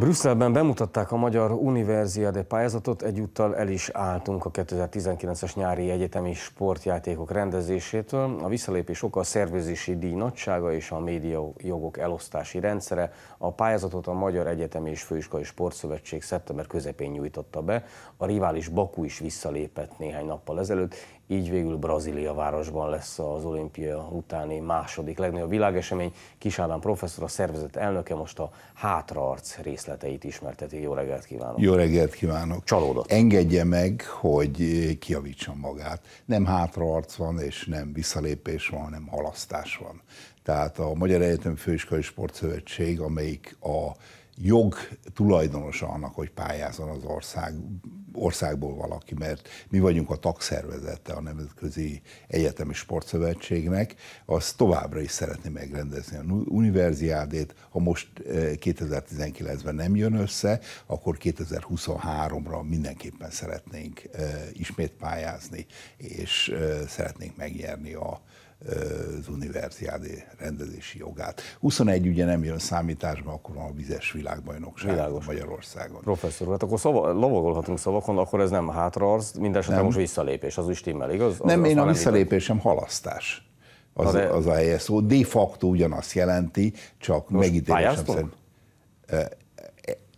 Brüsszelben bemutatták a Magyar Univerziade pályázatot, egyúttal el is álltunk a 2019-es nyári egyetemi sportjátékok rendezésétől. A visszalépés oka a szervezési díj nagysága és a média jogok elosztási rendszere. A pályázatot a Magyar Egyetemi és Főiskolai Sportszövetség szeptember közepén nyújtotta be. A rivális Baku is visszalépett néhány nappal ezelőtt, így végül Brazília városban lesz az olimpia utáni második legnagyobb világesemény. Ádám professzor, a szervezet elnöke most a hátraarc részlet részleteit ismerteti. Jó reggelt kívánok! Jó reggelt kívánok! Csalódott. Engedje meg, hogy kiavítson magát. Nem hátraarc van, és nem visszalépés van, hanem halasztás van. Tehát a Magyar Egyetem Főiskolai Sportszövetség, amelyik a jog tulajdonosa annak, hogy pályázon az ország országból valaki, mert mi vagyunk a tagszervezete a Nemzetközi Egyetemi Sportszövetségnek, az továbbra is szeretné megrendezni a univerziádét, ha most 2019-ben eh, nem jön össze, akkor 2023-ra mindenképpen szeretnénk eh, ismét pályázni, és eh, szeretnénk megnyerni a, az univerziádi rendezési jogát. 21 ugye nem jön számításba, akkor van a vizes világbajnokság Világos. Magyarországon. Professzor hát akkor szava, lovagolhatunk szavakon, akkor ez nem hátraarz, mindesetre esetre most visszalépés, az úgy stimmel, igaz? Az, nem, az én a visszalépésem így... halasztás. Az, de... az a helyes szó. De facto ugyanazt jelenti, csak most megítélésem szerint. E,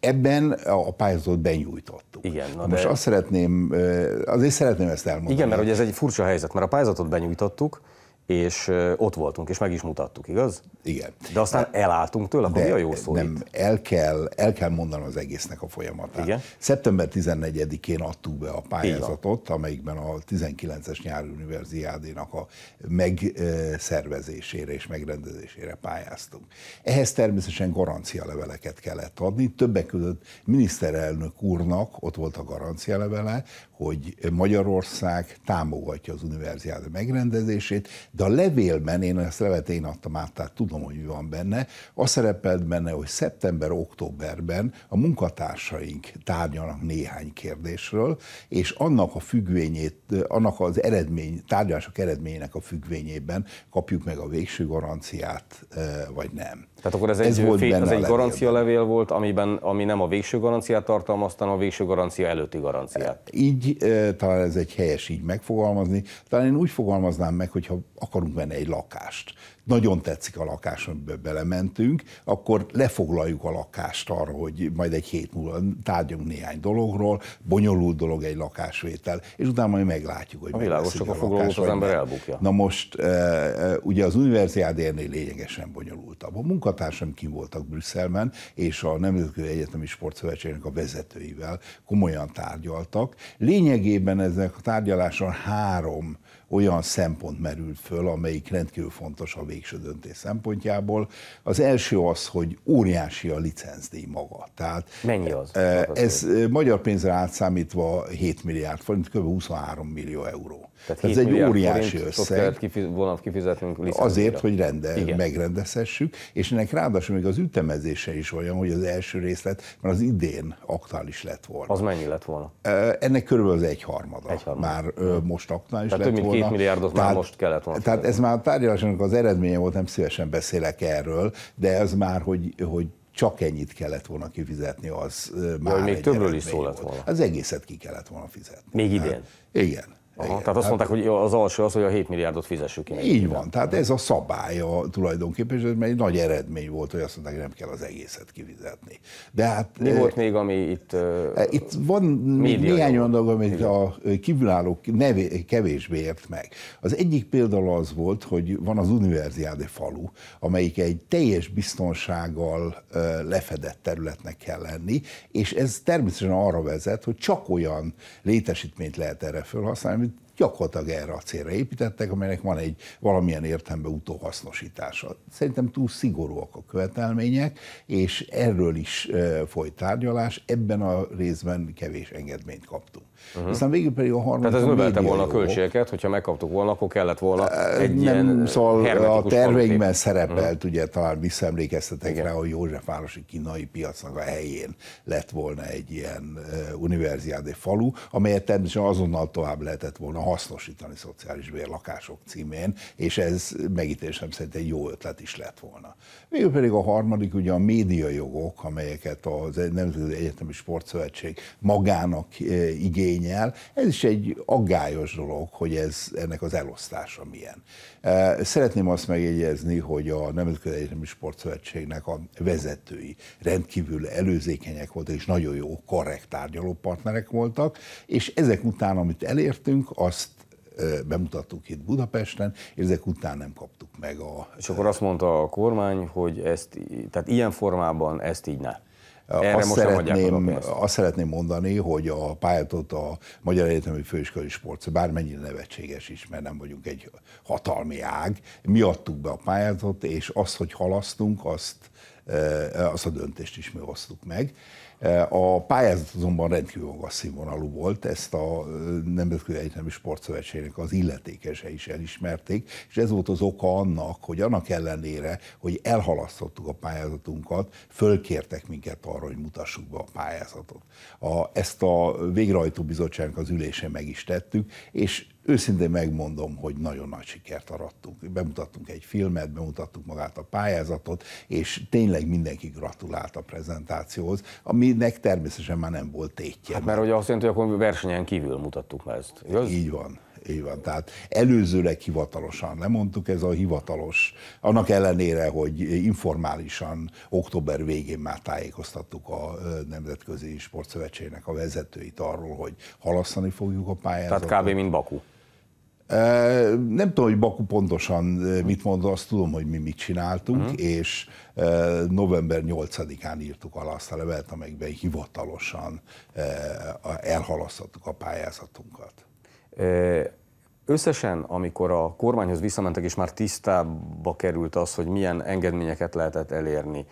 ebben a pályázatot benyújtottuk. Igen, na Most de... azt szeretném, azért szeretném ezt elmondani. Igen, mert ugye ez egy furcsa helyzet, mert a pályázatot benyújtottuk, és ott voltunk, és meg is mutattuk, igaz? Igen. De aztán de, elálltunk tőle, akkor de, mi a jó szó Nem, El, kell, el kell mondanom az egésznek a folyamatát. Igen? Szeptember 14-én adtuk be a pályázatot, amelyikben a 19-es nyári univerziádénak a megszervezésére és megrendezésére pályáztunk. Ehhez természetesen garancialeveleket kellett adni, többek között miniszterelnök úrnak ott volt a garancialevele, hogy Magyarország támogatja az univerziáda megrendezését, de a levélben, én ezt levet én adtam át, tehát tudom, hogy mi van benne, az szerepelt benne, hogy szeptember-októberben a munkatársaink tárgyalnak néhány kérdésről, és annak a függvényét, annak az eredmény, tárgyalások eredményének a függvényében kapjuk meg a végső garanciát, e, vagy nem. Tehát akkor ez, ez egy, volt fél, ez egy garancia levél volt, amiben, ami nem a végső garanciát tartalmazta, hanem a végső garancia előtti garanciát. Így talán ez egy helyes így megfogalmazni, talán én úgy fogalmaznám meg, hogyha akarunk venni egy lakást nagyon tetszik a lakás, amiben belementünk, akkor lefoglaljuk a lakást arra, hogy majd egy hét múlva tárgyunk néhány dologról, bonyolult dolog egy lakásvétel, és utána majd meglátjuk, hogy a világos, csak a, a lakás, az ember elbukja. Na most eh, eh, ugye az érnél lényegesen bonyolultabb. A munkatársam ki voltak Brüsszelben, és a Nemzetközi Egyetemi Sportszövetségnek a vezetőivel komolyan tárgyaltak. Lényegében ezek a tárgyaláson három olyan szempont merült föl, amelyik rendkívül fontos a végső döntés szempontjából. Az első az, hogy óriási a licenzdíj maga. Tehát Mennyi az? Eh, ez, az ez magyar pénzre átszámítva 7 milliárd forint, kb. 23 millió euró. Tehát ez egy óriási összeg. Kifiz, volna Azért, hogy rende, Igen. megrendezhessük, és ennek ráadásul még az ütemezése is olyan, hogy az első részlet, mert az idén aktuális lett volna. Az mennyi lett volna? Ennek körülbelül az egyharmada. egyharmada. Már hmm. most aktuális tehát lett több mint két milliárdot tehát, már most kellett volna. Tehát ez már a tárgyalásnak az eredménye volt, nem szívesen beszélek erről, de ez már, hogy, hogy csak ennyit kellett volna kifizetni, az már még többről is szó lett volna. Az egészet ki kellett volna fizetni. Még hát, idén? Hát, igen. Aha, tehát azt hát- mondták, hogy az alsó az, hogy a 7 milliárdot fizessük ki. Így van, tehát ez a szabálya tulajdonképpen, és ez egy nagy eredmény volt, hogy azt mondták, hogy nem kell az egészet kivizetni. De hát, Mi volt még, ami itt... Eh, itt van még néhány olyan dolog, amit a kívülállók nevé, kevésbé ért meg. Az egyik példa az volt, hogy van az Univerziádi falu, amelyik egy teljes biztonsággal lefedett területnek kell lenni, és ez természetesen arra vezet, hogy csak olyan létesítményt lehet erre felhasználni, mean, gyakorlatilag erre a célra építettek, amelynek van egy valamilyen értelme utóhasznosítása. Szerintem túl szigorúak a követelmények, és erről is folyt tárgyalás, ebben a részben kevés engedményt kaptunk. Uh-huh. Aztán végül pedig a harmadik. Tehát ez növelte volna a költségeket, hogyha megkaptuk volna, akkor kellett volna egy Nem, ilyen szóval a terveinkben szerepelt, uh-huh. ugye talán visszaemlékeztetek Igen. rá, hogy Józsefvárosi kínai piacnak a helyén lett volna egy ilyen uh, univerziádi falu, amelyet természetesen azonnal tovább lehetett volna hasznosítani szociális bérlakások címén, és ez megítélésem szerint egy jó ötlet is lett volna. Végül pedig a harmadik ugye a médiajogok, amelyeket az Nemzeti Egyetemi Sportszövetség magának eh, igényel. Ez is egy aggályos dolog, hogy ez, ennek az elosztása milyen. Eh, szeretném azt megjegyezni, hogy a Nemzetközi Egyetemi Sportszövetségnek a vezetői rendkívül előzékenyek voltak, és nagyon jó korrekt partnerek voltak, és ezek után, amit elértünk, a bemutattuk itt Budapesten, és ezek után nem kaptuk meg a... És akkor azt mondta a kormány, hogy ezt, tehát ilyen formában ezt így ne. Erre azt, szeretném, azt szeretném mondani, hogy a pályátot a Magyar Egyetemi Főiskolai Sport, bármennyire nevetséges is, mert nem vagyunk egy hatalmi ág, mi adtuk be a pályátot, és az, hogy halasztunk, azt Eh, azt a döntést is mi hoztuk meg. Eh, a pályázat azonban rendkívül magas színvonalú volt, ezt a eh, Nemzetközi Egyetemi Sportszövetségnek az illetékese is elismerték, és ez volt az oka annak, hogy annak ellenére, hogy elhalasztottuk a pályázatunkat, fölkértek minket arra, hogy mutassuk be a pályázatot. A, ezt a végrehajtó bizottságnak az ülése meg is tettük, és Őszintén megmondom, hogy nagyon nagy sikert arattunk. Bemutattunk egy filmet, bemutattuk magát a pályázatot, és tényleg mindenki gratulált a prezentációhoz, aminek természetesen már nem volt tétje. Hát mert ugye azt jelenti, hogy akkor versenyen kívül mutattuk már ezt, igaz? Így van. Így van, tehát előzőleg hivatalosan lemondtuk, ez a hivatalos, annak ellenére, hogy informálisan október végén már tájékoztattuk a Nemzetközi Sportszövetségnek a vezetőit arról, hogy halasztani fogjuk a pályázatot. Tehát kb. mint Baku. Nem tudom, hogy Baku pontosan mit mondta, azt tudom, hogy mi mit csináltunk, uh-huh. és november 8-án írtuk alá azt a levelet, amelyikben hivatalosan elhalasztottuk a pályázatunkat. Összesen, amikor a kormányhoz visszamentek, és már tisztába került az, hogy milyen engedményeket lehetett elérni,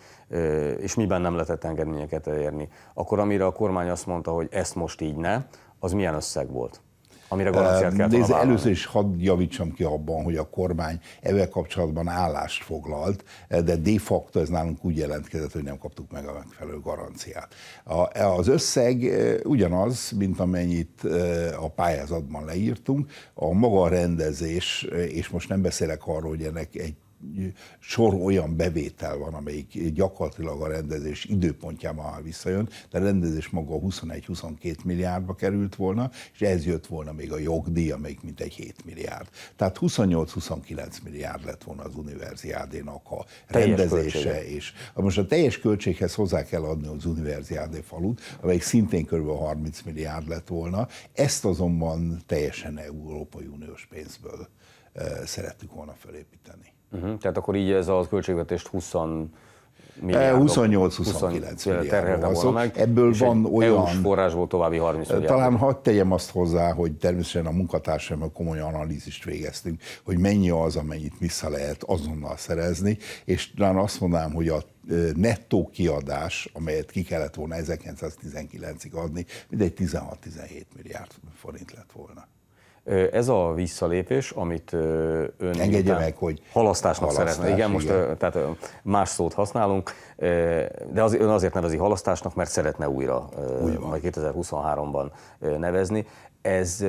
és miben nem lehetett engedményeket elérni, akkor amire a kormány azt mondta, hogy ezt most így ne, az milyen összeg volt? amire garanciát kell először is hadd javítsam ki abban, hogy a kormány evel kapcsolatban állást foglalt, de de facto ez nálunk úgy jelentkezett, hogy nem kaptuk meg a megfelelő garanciát. A, az összeg ugyanaz, mint amennyit a pályázatban leírtunk, a maga rendezés, és most nem beszélek arról, hogy ennek egy sor olyan bevétel van, amelyik gyakorlatilag a rendezés időpontjában már visszajön, de a rendezés maga 21-22 milliárdba került volna, és ez jött volna még a jogdíj, amelyik mintegy 7 milliárd. Tehát 28-29 milliárd lett volna az univerziádénak a rendezése. És most a teljes költséghez hozzá kell adni az univerziádé falut, amelyik szintén kb. 30 milliárd lett volna. Ezt azonban teljesen Európai Uniós pénzből eh, szerettük volna felépíteni. Uh-huh. Tehát akkor így ez a költségvetést 20 28-29 milliárd szó. Meg, Ebből van olyan... EU-s forrásból további 30 eh, milliárdok. Talán hadd tegyem azt hozzá, hogy természetesen a a komoly analízist végeztünk, hogy mennyi az, amennyit vissza lehet azonnal szerezni, és talán azt mondanám, hogy a eh, nettó kiadás, amelyet ki kellett volna 1919-ig adni, mindegy 16-17 milliárd forint lett volna. Ez a visszalépés, amit ön Engedje meg, hogy halasztásnak halasztás, szeretne. Igen, most Tehát más szót használunk, de az, ön azért nevezi halasztásnak, mert szeretne újra Úgy majd 2023-ban nevezni. Ez,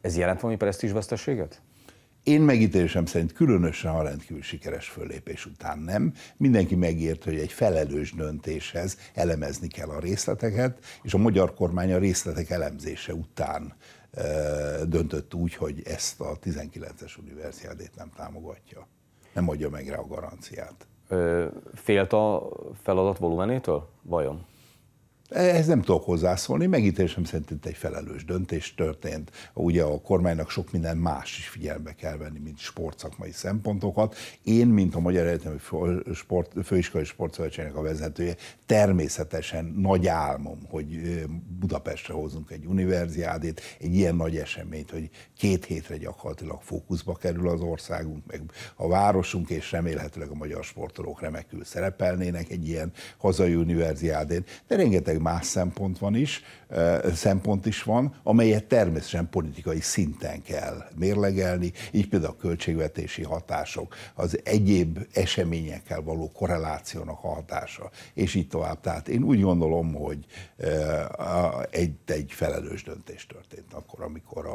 ez jelent valami presztízsvesztességet? Én megítélésem szerint különösen a rendkívül sikeres föllépés után nem. Mindenki megért, hogy egy felelős döntéshez elemezni kell a részleteket, és a magyar kormány a részletek elemzése után Eh, döntött úgy, hogy ezt a 19-es univerziádét nem támogatja. Nem adja meg rá a garanciát. Ö, félt a feladat volumenétől? Vajon? Ehhez nem tudok hozzászólni, megítélésem szerint itt egy felelős döntés történt. Ugye a kormánynak sok minden más is figyelme kell venni, mint sportszakmai szempontokat. Én, mint a Magyar Egyetemi sport, Főiskolai Sportszövetségnek a vezetője, természetesen nagy álmom, hogy Budapestre hozunk egy univerziádét, egy ilyen nagy eseményt, hogy két hétre gyakorlatilag fókuszba kerül az országunk, meg a városunk, és remélhetőleg a magyar sportolók remekül szerepelnének egy ilyen hazai univerziádén. De rengeteg rengeteg más szempont van is, szempont is van, amelyet természetesen politikai szinten kell mérlegelni, így például a költségvetési hatások, az egyéb eseményekkel való korrelációnak a hatása, és így tovább. Tehát én úgy gondolom, hogy egy, egy felelős döntés történt akkor, amikor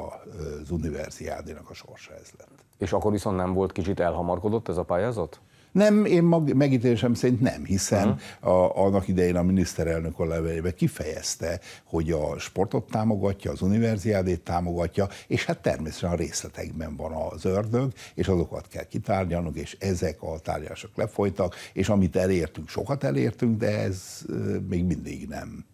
az univerziádinak a sorsa ez lett. És akkor viszont nem volt kicsit elhamarkodott ez a pályázat? Nem, én mag, megítélésem szerint nem, hiszen uh-huh. a, annak idején a miniszterelnök a levelében kifejezte, hogy a sportot támogatja, az univerziádét támogatja, és hát természetesen a részletekben van az ördög, és azokat kell kitárgyalnunk, és ezek a tárgyalások lefolytak, és amit elértünk, sokat elértünk, de ez még mindig nem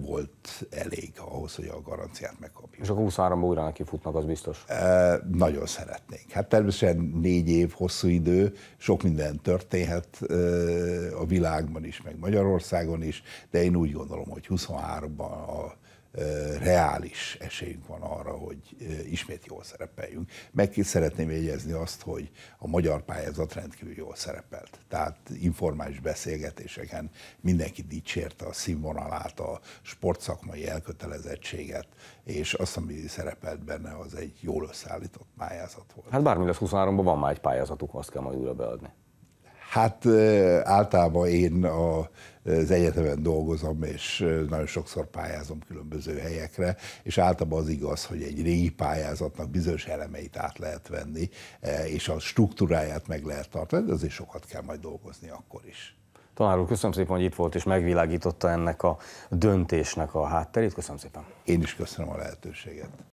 volt elég ahhoz, hogy a garanciát megkapjuk. És akkor 23 újra neki futnak, az biztos? E, nagyon szeretnénk. Hát természetesen négy év hosszú idő, sok minden történhet e, a világban is, meg Magyarországon is, de én úgy gondolom, hogy 23-ban a reális esélyünk van arra, hogy ismét jól szerepeljünk. Meg szeretném jegyezni azt, hogy a magyar pályázat rendkívül jól szerepelt. Tehát informális beszélgetéseken mindenki dicsérte a színvonalát, a sportszakmai elkötelezettséget, és azt, ami szerepelt benne, az egy jól összeállított pályázat volt. Hát bármi lesz 23-ban van már egy pályázatuk, azt kell majd újra beadni. Hát általában én a, az egyetemen dolgozom, és nagyon sokszor pályázom különböző helyekre, és általában az igaz, hogy egy régi pályázatnak bizonyos elemeit át lehet venni, e, és a struktúráját meg lehet tartani, de azért sokat kell majd dolgozni akkor is. Tanár úr, köszönöm szépen, hogy itt volt és megvilágította ennek a döntésnek a hátterét. Köszönöm szépen. Én is köszönöm a lehetőséget.